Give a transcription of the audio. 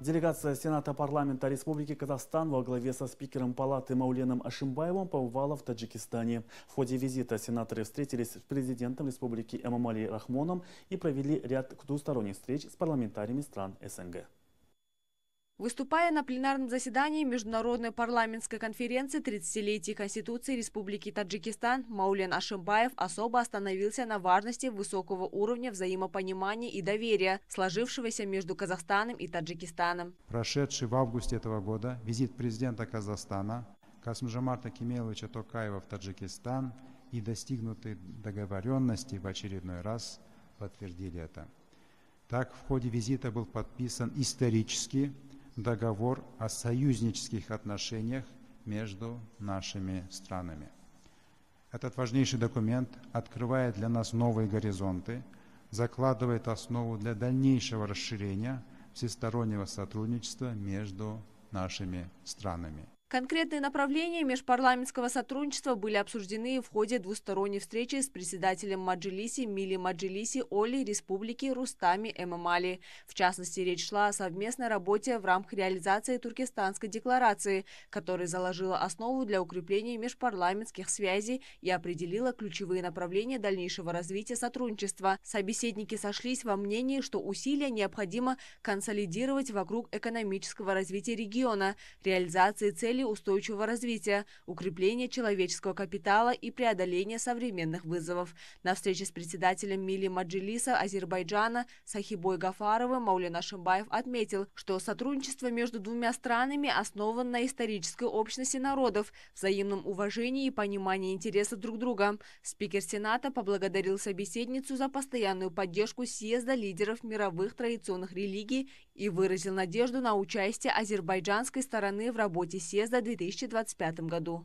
Делегация Сената парламента Республики Казахстан во главе со спикером палаты Мауленом Ашимбаевым побывала в Таджикистане. В ходе визита сенаторы встретились с президентом Республики Эмомали Рахмоном и провели ряд двусторонних встреч с парламентариями стран СНГ. Выступая на пленарном заседании Международной парламентской конференции 30-летия Конституции Республики Таджикистан, Маулен Ашимбаев особо остановился на важности высокого уровня взаимопонимания и доверия, сложившегося между Казахстаном и Таджикистаном. Прошедший в августе этого года визит президента Казахстана Касмжамарта Кемеловича Токаева в Таджикистан и достигнутые договоренности в очередной раз подтвердили это. Так, в ходе визита был подписан исторический договор о союзнических отношениях между нашими странами. Этот важнейший документ открывает для нас новые горизонты, закладывает основу для дальнейшего расширения всестороннего сотрудничества между нашими странами. Конкретные направления межпарламентского сотрудничества были обсуждены в ходе двусторонней встречи с председателем Маджилиси Мили Маджилиси Оли Республики Рустами Эмамали. В частности, речь шла о совместной работе в рамках реализации Туркестанской декларации, которая заложила основу для укрепления межпарламентских связей и определила ключевые направления дальнейшего развития сотрудничества. Собеседники сошлись во мнении, что усилия необходимо консолидировать вокруг экономического развития региона, реализации целей цели устойчивого развития, укрепления человеческого капитала и преодоления современных вызовов. На встрече с председателем Мили Маджелиса Азербайджана Сахибой Гафаровым Маулина Шимбаев отметил, что сотрудничество между двумя странами основано на исторической общности народов, взаимном уважении и понимании интересов друг друга. Спикер Сената поблагодарил собеседницу за постоянную поддержку съезда лидеров мировых традиционных религий и выразил надежду на участие азербайджанской стороны в работе съезда за 2025 году.